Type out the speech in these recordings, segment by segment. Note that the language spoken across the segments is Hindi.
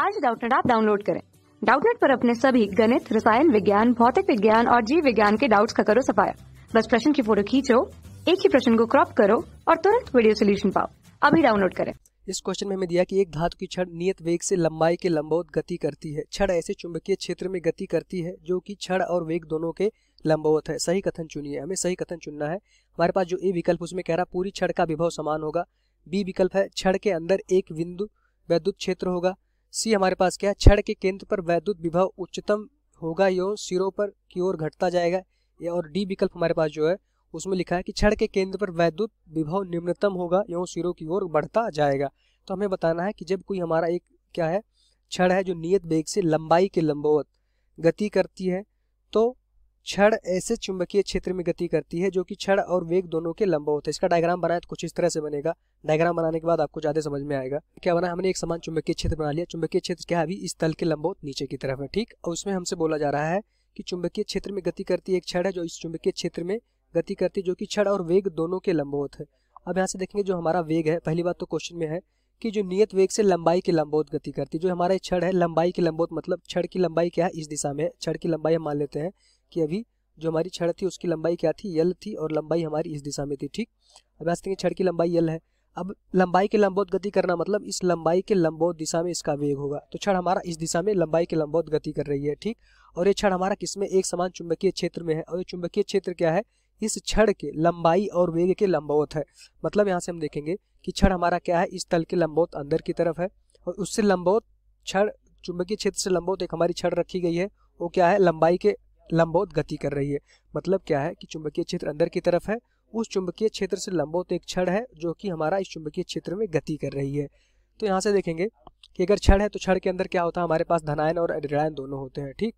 आज डाउटनेट आप डाउनलोड करें डाउटनेट पर अपने सभी गणित रसायन विज्ञान भौतिक विज्ञान और जीव विज्ञान के डाउट्स का करो सफाया बस प्रश्न की फोटो खींचो एक ही प्रश्न को क्रॉप करो और तुरंत वीडियो सोल्यूशन पाओ अभी डाउनलोड करें इस क्वेश्चन में हमें दिया कि एक धातु की छड़ नियत वेग से लंबाई के लंबवत गति करती है छड़ ऐसे चुंबकीय क्षेत्र में गति करती है जो कि छड़ और वेग दोनों के लंबौत है सही कथन चुनिए हमें सही कथन चुनना है हमारे पास जो ए विकल्प उसमें कह रहा पूरी छड़ का विभव समान होगा बी विकल्प है छड़ के अंदर एक बिंदु वैद्युत क्षेत्र होगा सी हमारे पास क्या है छड़ के केंद्र पर वैद्युत विभव उच्चतम होगा यो सिरों पर की ओर घटता जाएगा या और डी विकल्प हमारे पास जो है उसमें लिखा है कि छड़ के केंद्र पर वैद्युत विभव निम्नतम होगा एवं सिरों की ओर बढ़ता जाएगा तो हमें बताना है कि जब कोई हमारा एक क्या है छड़ है जो नियत वेग से लंबाई के लंबवत गति करती है तो छड़ ऐसे चुंबकीय क्षेत्र में गति करती है जो कि छड़ और वेग दोनों के लंबा होता है इसका डायग्राम बनाए तो कुछ इस तरह से बनेगा डायग्राम बनाने के बाद आपको ज्यादा समझ में आएगा क्या बना हमने एक समान चुंबकीय क्षेत्र बना लिया चुंबकीय क्षेत्र क्या अभी इस तल के लंबोत नीचे की तरफ है ठीक और उसमें हमसे बोला जा रहा है कि चुंबकीय क्षेत्र में गति करती एक छड़ है जो इस चुंबकीय क्षेत्र में गति करती जो कि छड़ और वेग दोनों के लंबोत है अब यहाँ से देखेंगे जो हमारा वेग है पहली बात तो क्वेश्चन में है कि जो नियत वेग से लंबाई के लंबोत गति करती है जो हमारा छड़ है लंबाई के लंबोत मतलब छड़ की लंबाई क्या है इस दिशा में छड़ की लंबाई हम मान लेते हैं कि अभी जो हमारी छड़ थी उसकी लंबाई क्या थी यल थी और लंबाई हमारी इस दिशा में थी ठीक अब हंसते हैं छड़ की लंबाई यल है अब लंबाई के लंबौत गति करना मतलब इस लंबाई के लंबौत दिशा में इसका वेग होगा तो छड़ हमारा इस दिशा में लंबाई के लंबौत गति कर रही है ठीक और ये छड़ हमारा किसमें एक समान चुंबकीय क्षेत्र में है और ये चुंबकीय क्षेत्र क्या है इस छड़ के लंबाई और वेग के लंबौत है मतलब यहाँ से हम देखेंगे कि छड़ हमारा क्या है इस तल के लंबौत अंदर की तरफ है और उससे लंबौत छड़ चुंबकीय क्षेत्र से लंबौत एक हमारी छड़ रखी गई है वो क्या है लंबाई के लंबोत गति कर रही है मतलब क्या है कि चुंबकीय क्षेत्र अंदर की तरफ है उस चुंबकीय क्षेत्र से लंबौत एक क्षण है जो कि हमारा इस चुंबकीय क्षेत्र में गति कर रही है तो यहाँ से देखेंगे कि अगर क्षण है तो क्षण के अंदर क्या होता है हमारे पास धनायन और ऋणायन दोनों होते हैं ठीक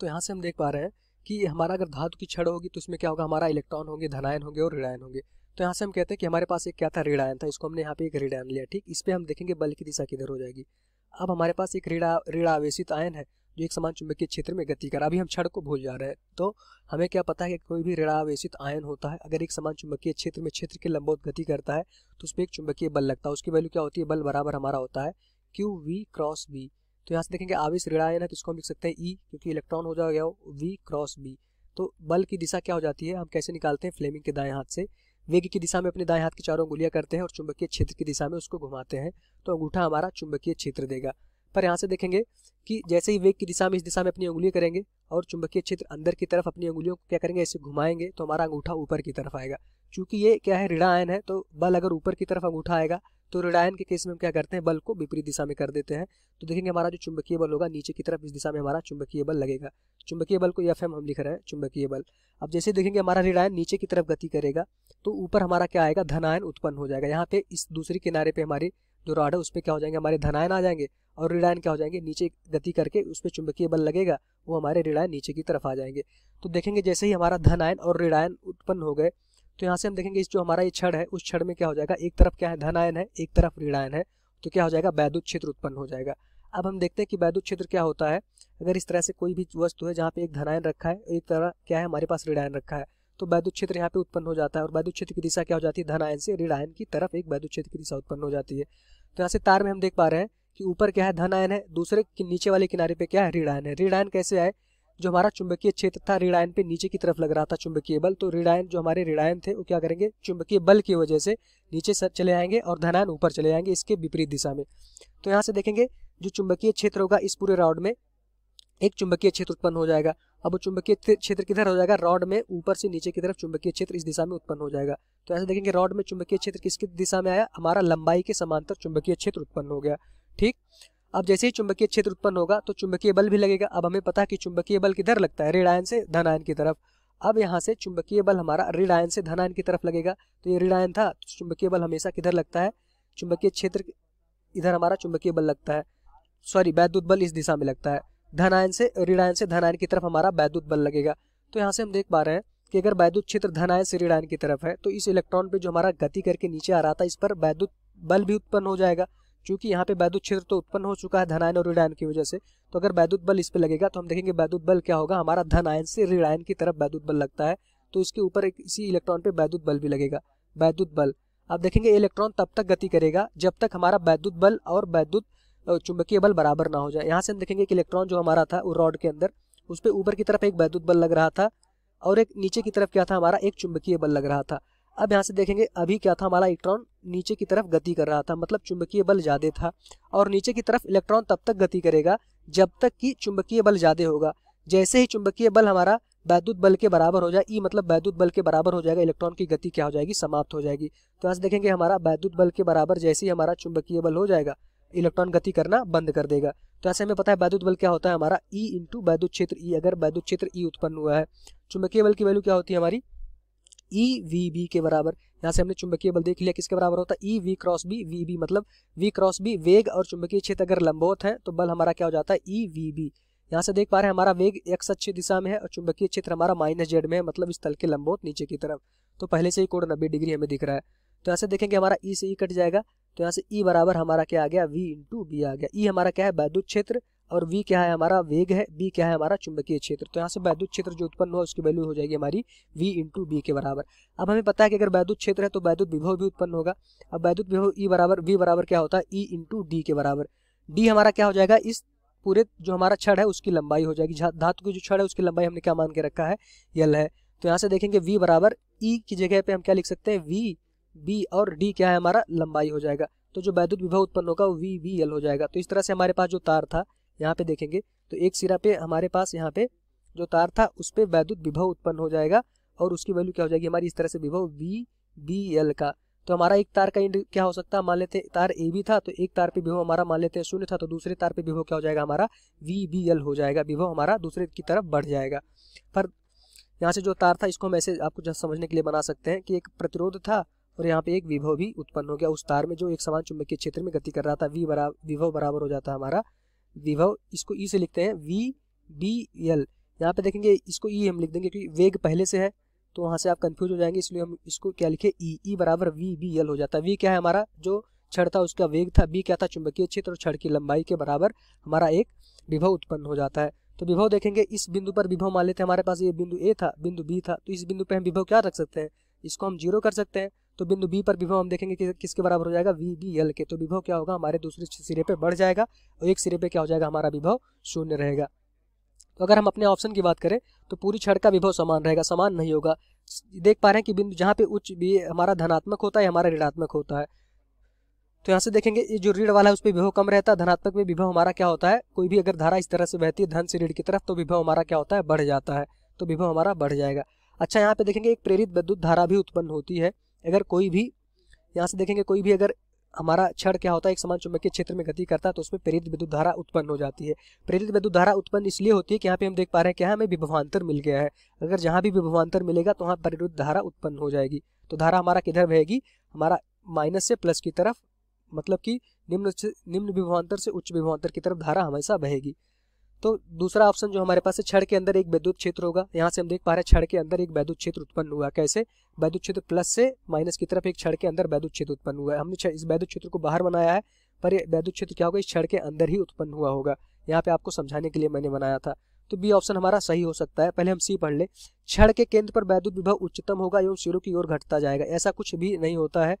तो यहाँ से हम देख पा रहे हैं कि हमारा अगर धातु की छड़ होगी तो उसमें क्या होगा हमारा इलेक्ट्रॉन होंगे धनायन होंगे और ऋणायन होंगे तो यहाँ से हम कहते हैं कि हमारे पास एक क्या था ऋणायन था इसको हमने यहाँ पे एक ऋणायन लिया ठीक इस पर हम देखेंगे बल की दिशा किधर हो जाएगी अब हमारे पास एक ऋणा ऋणावेशित आयन है जो एक समान चुंबकीय क्षेत्र में गति कर अभी हम छड़ को भूल जा रहे हैं तो हमें क्या पता है कि कोई भी ऋणावेशित आयन होता है अगर एक समान चुंबकीय क्षेत्र में क्षेत्र के लंबोत गति करता है तो उस पर एक चुंबकीय बल लगता है उसकी वैल्यू क्या होती है बल बराबर हमारा होता है क्यू वी क्रॉस बी तो यहाँ से देखेंगे आवेश ऋणायन है तो इसको हम लिख सकते हैं ई e, क्योंकि इलेक्ट्रॉन हो जाएगा वो वी क्रॉस बी तो बल की दिशा क्या हो जाती है हम कैसे निकालते हैं फ्लेमिंग के दाएं हाथ से वेग की दिशा में अपने दाएं हाथ की चारों उंगलियां करते हैं और चुंबकीय क्षेत्र की दिशा में उसको घुमाते हैं तो अंगूठा हमारा चुंबकीय क्षेत्र देगा पर यहाँ से देखेंगे कि जैसे ही वेग की दिशा में इस दिशा में अपनी उंगली करेंगे और चुंबकीय क्षेत्र अंदर की तरफ अपनी उंगलियों को क्या करेंगे ऐसे घुमाएंगे तो हमारा अंगूठा ऊपर की तरफ आएगा चूंकि ये क्या है ऋणायन है तो बल अगर ऊपर की तरफ अंगूठा आएगा तो ऋणायन के केस में हम क्या करते हैं बल को विपरीत दिशा में कर देते हैं तो देखेंगे हमारा जो चुंबकीय बल होगा नीचे की तरफ इस दिशा में हमारा चुंबकीय बल लगेगा चुंबकीय बल को एफ हम लिख रहे हैं चुंबकीय बल अब जैसे देखेंगे हमारा ऋणायन नीचे की तरफ गति करेगा तो ऊपर हमारा क्या आएगा धनायन उत्पन्न हो जाएगा यहाँ पे इस दूसरे किनारे पे हमारी जो रॉड है उस पर क्या हो जाएंगे हमारे धनायन आ जाएंगे और ऋणायन क्या हो जाएंगे नीचे गति करके उस पर चुंबकीय बल लगेगा वो हमारे ऋणायन नीचे की तरफ आ जाएंगे तो देखेंगे जैसे ही हमारा धनायन और ऋणायन उत्पन्न हो गए तो यहाँ से हम देखेंगे इस जो हमारा ये छड़ है उस छड़ में क्या हो जाएगा एक तरफ क्या है धनायन है एक तरफ ऋणायन है तो क्या हो जाएगा वैद्युत क्षेत्र उत्पन्न हो जाएगा अब हम देखते हैं कि वैद्युत क्षेत्र क्या होता है अगर इस तरह से कोई भी वस्तु है जहाँ पे एक धनायन रखा है एक तरह क्या है हमारे पास ऋणायन रखा है तो वैद्युत क्षेत्र यहाँ पे उत्पन्न हो जाता है और वैद्युत क्षेत्र की दिशा क्या हो जाती है धन आयन से ऋण आयन की तरफ एक वैद्युत क्षेत्र की दिशा उत्पन्न हो जाती है तो यहाँ से तार में हम देख पा रहे हैं कि ऊपर क्या है धन आयन है दूसरे नीचे वाले किनारे पे क्या है ऋण आयन है ऋण आयन कैसे आए जो हमारा चुंबकीय क्षेत्र था ऋण आयन पे नीचे की तरफ लग रहा था चुंबकीय बल तो ऋण आयन जो हमारे ऋण आयन थे वो क्या करेंगे चुंबकीय बल की वजह से नीचे चले आएंगे और धनायन ऊपर चले आएंगे इसके विपरीत दिशा में तो यहाँ से देखेंगे जो चुंबकीय क्षेत्र होगा इस पूरे राउंड में एक चुंबकीय क्षेत्र उत्पन्न हो जाएगा अब चुंबकीय क्षेत्र किधर हो जाएगा रॉड में ऊपर से नीचे की तरफ चुंबकीय क्षेत्र इस दिशा में उत्पन्न हो जाएगा तो ऐसे देखेंगे रॉड में चुंबकीय क्षेत्र किसकी दिशा में आया हमारा लंबाई के समांतर चुंबकीय क्षेत्र उत्पन्न हो गया ठीक अब जैसे ही चुंबकीय क्षेत्र उत्पन्न होगा तो चुंबकीय बल भी लगेगा अब हमें पता है कि चुंबकीय बल किधर लगता है रेड आयन से धन आयन की तरफ अब यहाँ से चुंबकीय बल हमारा रेड आयन से धन आयन की तरफ लगेगा तो ये रेड आयन था तो चुंबकीय बल हमेशा किधर लगता है चुंबकीय क्षेत्र इधर हमारा चुंबकीय बल लगता है सॉरी वैद्युत बल इस दिशा में लगता है धनायन से ऋणायन से धनायन की तरफ हमारा वैद्युत बल लगेगा तो यहाँ से हम देख पा रहे हैं कि अगर वैद्युत क्षेत्र धनायन से ऋणायन की तरफ है तो इस इलेक्ट्रॉन पे जो हमारा गति करके नीचे आ रहा था इस पर वैद्युत बल भी उत्पन्न हो जाएगा क्योंकि यहाँ पे वैद्युत क्षेत्र तो उत्पन्न हो चुका है धनायन और ऋणायन की वजह से तो अगर वैद्युत बल इस पर लगेगा तो हम देखेंगे वैद्युत बल क्या होगा हमारा धन आयन से ऋणायन की तरफ वैद्युत बल लगता है तो इसके ऊपर एक इसी इलेक्ट्रॉन पे वैद्युत बल भी लगेगा वैद्युत बल आप देखेंगे इलेक्ट्रॉन तब तक गति करेगा जब तक हमारा वैद्युत बल और वैद्युत चुंबकीय बल बराबर ना हो जाए यहाँ से हम देखेंगे कि इलेक्ट्रॉन जो हमारा था वो रॉड के अंदर उस पर ऊपर की तरफ एक वैद्युत बल लग रहा था और एक नीचे की तरफ क्या था हमारा एक चुंबकीय बल लग रहा था अब यहाँ से देखेंगे अभी क्या था हमारा इलेक्ट्रॉन नीचे की तरफ गति कर रहा था मतलब चुंबकीय बल ज़्यादा था और नीचे की तरफ इलेक्ट्रॉन तब तक गति करेगा जब तक कि चुंबकीय बल ज़्यादा होगा जैसे ही चुंबकीय बल हमारा वैद्युत बल के बराबर हो जाए ई मतलब वैद्युत बल के बराबर हो जाएगा इलेक्ट्रॉन की गति क्या हो जाएगी समाप्त हो जाएगी तो यहाँ से देखेंगे हमारा वैद्युत बल के बराबर जैसे ही हमारा चुंबकीय बल हो जाएगा इलेक्ट्रॉन गति करना बंद कर देगा तो ऐसे हमें पता है वैद्युत बल क्या होता है हमारा ई e इंटू वैद्युत क्षेत्र ई e। अगर वैद्युत क्षेत्र ई e उत्पन्न हुआ है चुंबकीय बल की वैल्यू क्या होती है हमारी ई वी बी के बराबर यहाँ से हमने चुंबकीय बल देख लिया किसके बराबर होता है E V cross B V B मतलब वी क्रॉस बी वेग और चुंबकीय क्षेत्र अगर लंबवत है तो बल हमारा क्या हो जाता है ई वी बी यहाँ से देख पा रहे हैं हमारा वेग एक्स अच्छी दिशा में है और चुंबकीय क्षेत्र हमारा माइनस जेड में है मतलब इस तल के लंबवत नीचे की तरफ तो पहले से ही कोण नब्बे डिग्री हमें दिख रहा है तो ऐसे देखेंगे हमारा ई से ई कट जाएगा तो यहाँ से ई e बराबर हमारा क्या आ गया वी इंटू बी आ गया ई e हमारा क्या है वैद्युत क्षेत्र और वी क्या है हमारा वेग है बी क्या है हमारा चुंबकीय क्षेत्र तो यहाँ से वैद्युत क्षेत्र जो उत्पन्न हुआ उसकी वैल्यू हो जाएगी हमारी वी इंटू बी के बराबर अब हमें पता है कि अगर वैद्युत क्षेत्र है तो वैद्युत विभव भी उत्पन्न होगा अब वैद्युत विभव ई e बराबर वी बराबर क्या होता है ई इंटू डी के बराबर डी हमारा क्या हो जाएगा इस पूरे जो हमारा छड़ है उसकी लंबाई हो जाएगी धातु की जो छड़ है उसकी लंबाई हमने क्या मान के रखा है यल है तो यहाँ से देखेंगे वी बराबर ई की जगह पे हम क्या लिख सकते हैं वी बी और डी क्या है हमारा लंबाई हो जाएगा तो जो वैद्युत विभव उत्पन्न होगा वो वी वी एल हो जाएगा तो इस तरह से हमारे पास जो तार था यहाँ पे देखेंगे तो एक सिरा पे हमारे पास यहाँ पे जो तार था उस पर वैद्युत विभव उत्पन्न हो जाएगा और उसकी वैल्यू क्या हो जाएगी हमारी इस तरह से विभव वी बी एल का तो हमारा एक तार का इंड क्या हो सकता है मान लेते तार ए बी था तो एक तार पे विभव हमारा मान लेते हैं शून्य था तो दूसरे तार पे विभव क्या हो जाएगा हमारा वी बी एल हो जाएगा विभव हमारा दूसरे की तरफ बढ़ जाएगा पर यहाँ से जो तार था इसको हम ऐसे आपको समझने के लिए बना सकते हैं कि एक प्रतिरोध था और यहाँ पे एक विभव भी उत्पन्न हो गया उस तार में जो एक समान चुंबकीय क्षेत्र में गति कर रहा था वी बराबर विभव बराबर हो जाता है हमारा विभव इसको ई e से लिखते हैं वी बी एल यहाँ पे देखेंगे इसको ई e हम लिख देंगे क्योंकि वेग पहले से है तो वहाँ से आप कंफ्यूज हो जाएंगे इसलिए हम इसको क्या लिखे ई e, ई बराबर वी बी एल हो जाता है वी क्या है हमारा जो छड़ था उसका वेग था बी क्या था चुंबकीय क्षेत्र और छड़ की लंबाई के बराबर हमारा एक विभव उत्पन्न हो जाता है तो विभव देखेंगे इस बिंदु पर विभव मान लेते हैं हमारे पास ये बिंदु ए था बिंदु बी था तो इस बिंदु पर हम विभव क्या रख सकते हैं इसको हम जीरो कर सकते हैं तो बिंदु बी पर विभव हम देखेंगे कि किसके बराबर हो जाएगा वी बी एल के तो विभव क्या होगा हमारे दूसरे सिरे पे बढ़ जाएगा और एक सिरे पे क्या हो जाएगा हमारा विभव शून्य रहेगा तो अगर हम अपने ऑप्शन की बात करें तो पूरी छड़ का विभव समान रहेगा समान नहीं होगा देख पा रहे हैं कि बिंदु जहाँ पे उच्च भी हमारा धनात्मक होता है हमारा ऋणात्मक होता है तो यहाँ से देखेंगे ये जो ऋण वाला है उस पर विभव कम रहता है धनात्मक में विभव हमारा क्या होता है कोई भी अगर धारा इस तरह से बहती है धन से ऋण की तरफ तो विभव हमारा क्या होता है बढ़ जाता है तो विभव हमारा बढ़ जाएगा अच्छा यहाँ पे देखेंगे एक प्रेरित विद्युत धारा भी उत्पन्न होती है अगर कोई भी यहाँ से देखेंगे कोई भी अगर हमारा क्षण क्या होता है एक समान चुंबकीय क्षेत्र में गति करता है तो उसमें प्रेरित विद्युत धारा उत्पन्न हो जाती है प्रेरित विद्युत धारा उत्पन्न इसलिए होती है कि यहाँ पे हम देख पा रहे हैं क्या हमें विभवान्तर मिल गया है अगर जहाँ भी विभवान्तर मिलेगा तो वहाँ प्रेरित धारा उत्पन्न हो जाएगी तो धारा हमारा किधर बहेगी हमारा माइनस से प्लस की तरफ मतलब कि निम्न निम्न विभवान्तर से उच्च विभवान्तर की तरफ धारा हमेशा बहेगी तो दूसरा ऑप्शन जो हमारे पास है छड़ के अंदर एक वैद्युत क्षेत्र होगा यहाँ से हम देख पा रहे हैं छड़ के अंदर एक वैद्युत क्षेत्र उत्पन्न हुआ कैसे वैद्युत क्षेत्र प्लस से माइनस की तरफ एक छड़ के अंदर वैद्युत क्षेत्र उत्पन्न हुआ है हमने इस वैद्युत क्षेत्र को बाहर बनाया है पर ये वैद्युत क्षेत्र क्या होगा इस छड़ के अंदर ही उत्पन्न हुआ होगा यहाँ पे आपको समझाने के लिए मैंने बनाया था तो बी ऑप्शन हमारा सही हो सकता है पहले हम सी पढ़ ले छड़ के केंद्र पर वैद्युत विभव उच्चतम होगा एवं सिरों की ओर घटता जाएगा ऐसा कुछ भी नहीं होता है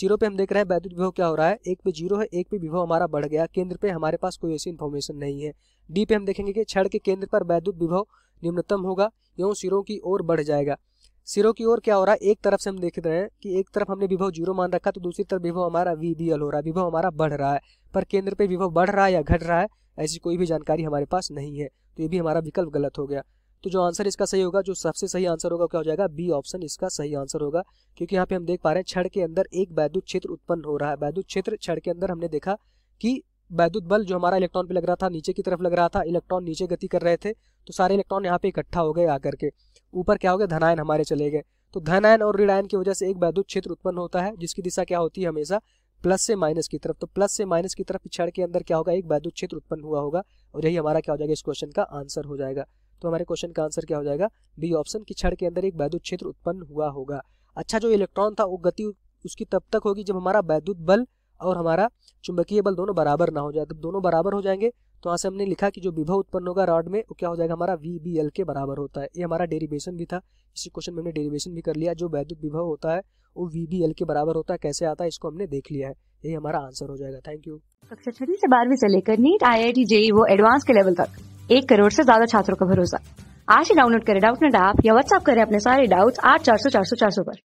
सिरों पे हम देख रहे हैं वैद्युत विभव क्या हो रहा है एक पे जीरो है एक पे विभव हमारा बढ़ गया केंद्र पे हमारे पास कोई ऐसी इन्फॉर्मेशन नहीं है डी पे हम देखेंगे कि छड़ के केंद्र पर वैद्युत विभव निम्नतम होगा एवं सिरों की ओर बढ़ जाएगा सिरों की ओर क्या हो रहा है एक तरफ से हम देख रहे हैं कि एक तरफ हमने विभव जीरो मान रखा तो दूसरी तरफ विभव हमारा वी बी एल हो रहा है विभव हमारा बढ़ रहा है पर केंद्र पे विभव बढ़ रहा है या घट रहा है ऐसी कोई भी जानकारी हमारे पास नहीं है तो ये भी हमारा विकल्प गलत हो गया तो जो आंसर इसका सही होगा जो सबसे सही आंसर होगा क्या हो जाएगा बी ऑप्शन इसका सही आंसर होगा क्योंकि यहाँ पे हम देख पा रहे हैं छड़ के अंदर एक वैद्युत क्षेत्र उत्पन्न हो रहा है वैद्युत क्षेत्र छड़ के अंदर हमने देखा कि वैद्युत बल जो हमारा इलेक्ट्रॉन पे लग रहा था नीचे की तरफ लग रहा था इलेक्ट्रॉन नीचे गति कर रहे थे तो सारे इलेक्ट्रॉन यहाँ पे इकट्ठा हो गए आकर के ऊपर क्या हो गया धनायन हमारे चले गए तो धनायन और ऋणायन की वजह से एक वैद्युत क्षेत्र उत्पन्न होता है जिसकी दिशा क्या होती है हमेशा प्लस से माइनस की तरफ तो प्लस से माइनस की तरफ पिछड़ के अंदर क्या होगा एक वैद्युत क्षेत्र उत्पन्न हुआ होगा और यही हमारा क्या हो जाएगा इस क्वेश्चन का आंसर हो जाएगा तो हमारे क्वेश्चन का आंसर क्या हो जाएगा बी ऑप्शन की छड़ के अंदर एक वैद्युत क्षेत्र उत्पन्न हुआ होगा अच्छा जो इलेक्ट्रॉन था वो गति उसकी तब तक होगी जब हमारा वैद्युत बल और हमारा चुंबकीय बल दोनों बराबर ना हो जाए जब दोनों बराबर हो जाएंगे तो यहाँ से हमने लिखा कि जो विभव उत्पन्न होगा रॉड में वो क्या हो जाएगा हमारा वी बी एल के बराबर होता है ये हमारा डेरिवेशन भी था इसी क्वेश्चन में हमने डेरिवेशन भी कर लिया जो वैद्युत विभव होता है वो वी बी एल के बराबर होता है कैसे आता है इसको हमने देख लिया है यही हमारा आंसर हो जाएगा थैंक यू कक्षा छठी से बारहवीं से लेकर NEET I I T JEE वो एडवांस के लेवल तक एक करोड़ से ज्यादा छात्रों का भरोसा आज ही डाउनलोड करें डाउट नेट ऐप या व्हाट्सअप करें अपने सारे डाउट्स आठ चार सौ चार सौ चार सौ पर